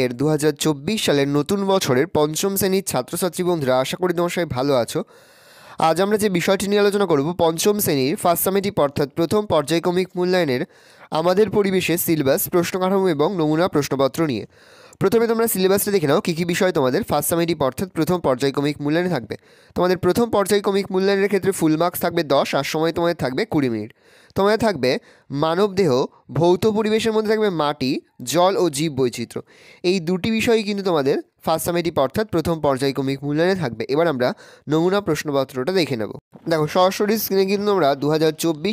এর দু সালের নতুন বছরের পঞ্চম শ্রেণীর ছাত্রছাত্রী বন্ধুরা আশা করি তোমার সবাই ভালো আছো আজ আমরা যে বিষয়টি নিয়ে আলোচনা করব পঞ্চম শ্রেণীর ফার্স্ট সামিটিপ অর্থাৎ প্রথম পর্যায়ক্রমিক মূল্যায়নের আমাদের পরিবেশে সিলেবাস প্রশ্নকাঠামো এবং নমুনা প্রশ্নপত্র নিয়ে প্রথমে তোমরা সিলেবাসটা দেখে নাও কী কী বিষয় তোমাদের ফার্স্ট সামেটিভ অর্থাৎ প্রথম পর্যায়ক্রমিক মূল্যায়নে থাকবে তোমাদের প্রথম পর্যায়ক্রমিক মূল্যায়নের ক্ষেত্রে ফুল মার্কস থাকবে দশ আর সময় তোমাদের থাকবে কুড়ি মিনিট তোমাদের থাকবে মানবদেহ ভৌত পরিবেশের মধ্যে থাকবে মাটি জল ও জীব বৈচিত্র্য এই দুটি বিষয়ই কিন্তু তোমাদের ফার্স্ট সামেটিভ অর্থাৎ প্রথম পর্যায়ক্রমিক মূল্যায়নে থাকবে এবার আমরা নমুনা প্রশ্নপত্রটা দেখে নেব দেখো সরাসরি স্ক্রিনে কিন্তু তোমরা দু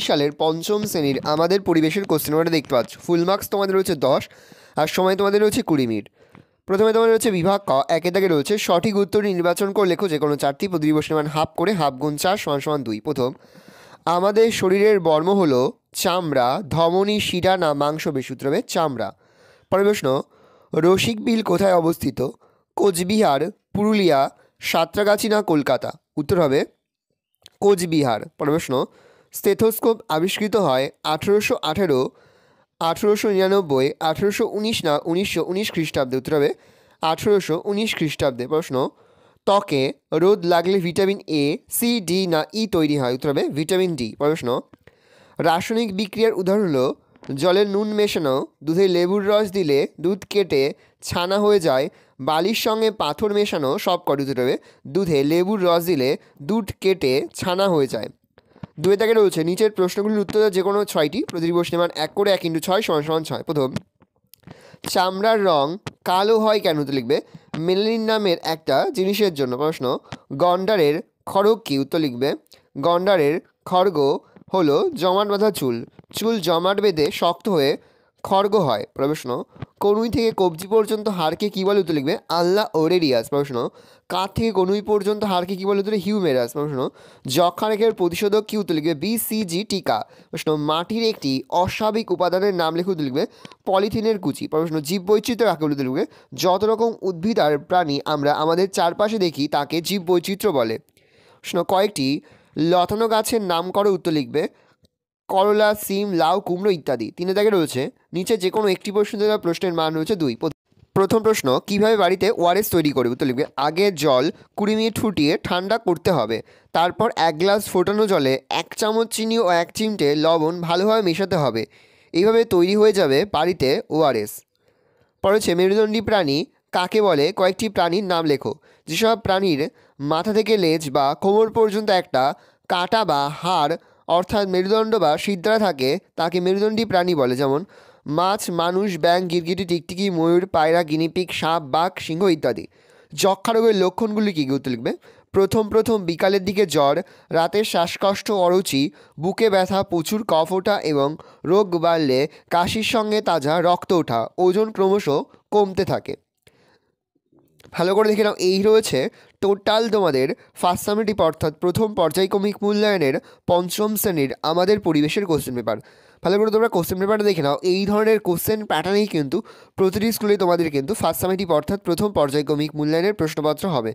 সালের পঞ্চম শ্রেণীর আমাদের পরিবেশের কোশ্চেন দেখতে পাচ্ছ ফুল মার্কস তোমাদের রয়েছে দশ আর সময় তোমাদের রয়েছে কুড়ি মিনিট প্রথমে তোমার রয়েছে বিভাগ ক একে দাগে রয়েছে সঠিক উত্তর নির্বাচন করে লেখো যে কোনো চারটি প্রতি বসমান হাফ করে হাফ গুণ চার সমান সমান দুই প্রথম আমাদের শরীরের বর্ম হল চামড়া ধমনী শিরা না মাংস বেসূত্রবে চামড়া পরের প্রশ্ন রসিক বিল কোথায় অবস্থিত কোচবিহার পুরুলিয়া সাঁতরাগাছি না কলকাতা উত্তর হবে কোচবিহার পরের প্রশ্ন স্টেথোস্কোপ আবিষ্কৃত হয় আঠেরোশো আঠেরো আঠেরোশো নিরানব্বই আঠেরোশো উনিশ না উনিশশো উনিশ খ্রিস্টাব্দে উত্তর হবে আঠেরোশো উনিশ খ্রিস্টাব্দে প্রশ্ন ত্বকে রোদ লাগলে ভিটামিন এ সি ডি না ই e তৈরি হয় উত্তর হবে ভিটামিন ডি প্রশ্ন রাসায়নিক বিক্রিয়ার উদাহরণ হলো জলে নুন মেশানো দুধে লেবুর রস দিলে দুধ কেটে ছানা হয়ে যায় বালির সঙ্গে পাথর মেশানো সব কটি উত্তর হবে দুধে লেবুর রস দিলে দুধ কেটে ছানা হয়ে যায় দুয়ে তাকে রয়েছে নিচের প্রশ্নগুলির উত্তর যে কোনো ছয়টি প্রতিটি প্রশ্নের মান এক করে এক ইন্টু ছয় সমান সমান ছয় প্রথম চামড়ার রং কালো হয় কেন তো লিখবে মেলিন নামের একটা জিনিসের জন্য প্রশ্ন গন্ডারের খড়গ কী উত্তর লিখবে গন্ডারের খড়গ হলো জমাট বাঁধা চুল চুল জমাট বেঁধে শক্ত হয়ে খড়গ হয় প্রশ্ন কনুই থেকে কবজি পর্যন্ত হাড়কে কী বলে উঠতে লিখবে আল্লাহ ওরেরিয়াস প্রশ্ন কাঁধ থেকে কনুই পর্যন্ত হাড়কে কী বলে উঠতে হিউমেরাস প্রশ্ন যক্ষারেখের প্রতিষেধক কী উত্তর লিখবে বিসিজি টিকা প্রশ্ন মাটির একটি অস্বাভাবিক উপাদানের নাম লিখে উত্তর লিখবে পলিথিনের কুচি প্রশ্ন বৈচিত্র্য রাখে উত্তর লিখবে যত রকম উদ্ভিদ আর প্রাণী আমরা আমাদের চারপাশে দেখি তাকে জীববৈচিত্র্য বলে প্রশ্ন কয়েকটি লতানো গাছের নাম করে উত্তর লিখবে করলা সিম লাউ কুমড়ো ইত্যাদি তিনে দাগে রয়েছে নিচে যে কোনো একটি প্রশ্ন দেওয়া প্রশ্নের মান রয়েছে দুই প্রথম প্রশ্ন কিভাবে বাড়িতে ওয়ারেস তৈরি করবে তো লিখবে আগে জল কুড়ি মিনিট ফুটিয়ে ঠান্ডা করতে হবে তারপর এক গ্লাস ফোটানো জলে এক চামচ চিনি ও এক চিমটে লবণ ভালোভাবে মেশাতে হবে এইভাবে তৈরি হয়ে যাবে বাড়িতে ওআরএস পড়েছে মেরুদণ্ডী প্রাণী কাকে বলে কয়েকটি প্রাণীর নাম লেখো যেসব প্রাণীর মাথা থেকে লেজ বা কোমর পর্যন্ত একটা কাটা বা হাড় অর্থাৎ মেরুদণ্ড বা সিদ্ধা থাকে তাকে মেরুদণ্ডী প্রাণী বলে যেমন মাছ মানুষ ব্যাং গিরগিটি টিকটিকি ময়ূর পায়রা গিনিপিক সাপ বাঘ সিংহ ইত্যাদি যক্ষা রোগের লক্ষণগুলি কী গুরুত্ব লিখবে প্রথম প্রথম বিকালের দিকে জ্বর রাতের শ্বাসকষ্ট অরুচি বুকে ব্যথা প্রচুর কফ ওঠা এবং রোগ বাড়লে কাশির সঙ্গে তাজা রক্ত ওঠা ওজন ক্রমশ কমতে থাকে ভালো করে দেখে নাও এই রয়েছে টোটাল তোমাদের ফার্স্ট সামেটিভ অর্থাৎ প্রথম পর্যায়ক্রমিক মূল্যায়নের পঞ্চম শ্রেণীর আমাদের পরিবেশের কোশ্চেন পেপার ভালো করে তোমরা কোশ্চেন পেপারটা দেখে নাও এই ধরনের কোশ্চেন প্যাটার্নেই কিন্তু প্রতিটি স্কুলে তোমাদের কিন্তু ফার্স্ট সামেটিভ অর্থাৎ প্রথম পর্যায়ক্রমিক মূল্যায়নের প্রশ্নপত্র হবে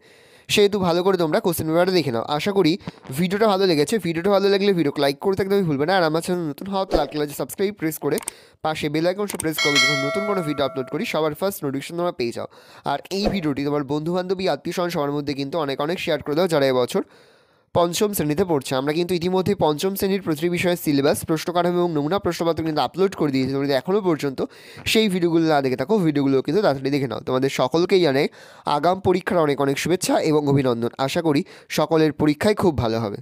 সেহেতু ভালো করে তোমরা কোশ্চেন পেপারটা দেখে নাও আশা করি ভিডিওটা ভালো লেগেছে ভিডিওটা ভালো লাগলে ভিডিও লাইক করে থাকতে ভুলবে না আর আমার চ্যানেল নতুন হওয়া তো লাল কালার সাবস্ক্রাইব প্রেস করে পাশে বেল আইকনটা প্রেস করবে যখন নতুন কোনো ভিডিও আপলোড করি সবার ফার্স্ট নোটিফিকেশন তোমরা পেয়ে যাও আর এই ভিডিওটি তোমার বন্ধু বান্ধবী আত্মীয় স্বজন সবার মধ্যে কিন্তু অনেক অনেক শেয়ার করে দাও যারা এবছর পঞ্চম শ্রেণীতে পড়ছে আমরা কিন্তু ইতিমধ্যে পঞ্চম শ্রেণীর প্রতিটি বিষয়ের সিলেবাস প্রশ্নকাঠামো এবং নমুনা প্রশ্নপত্র কিন্তু আপলোড করে দিয়েছি তোমরা এখনও পর্যন্ত সেই ভিডিওগুলো না দেখে থাকো ভিডিওগুলো কিন্তু তাড়াতাড়ি দেখে নাও তোমাদের সকলকেই জানাই আগাম পরীক্ষার অনেক অনেক শুভেচ্ছা এবং অভিনন্দন আশা করি সকলের পরীক্ষায় খুব ভালো হবে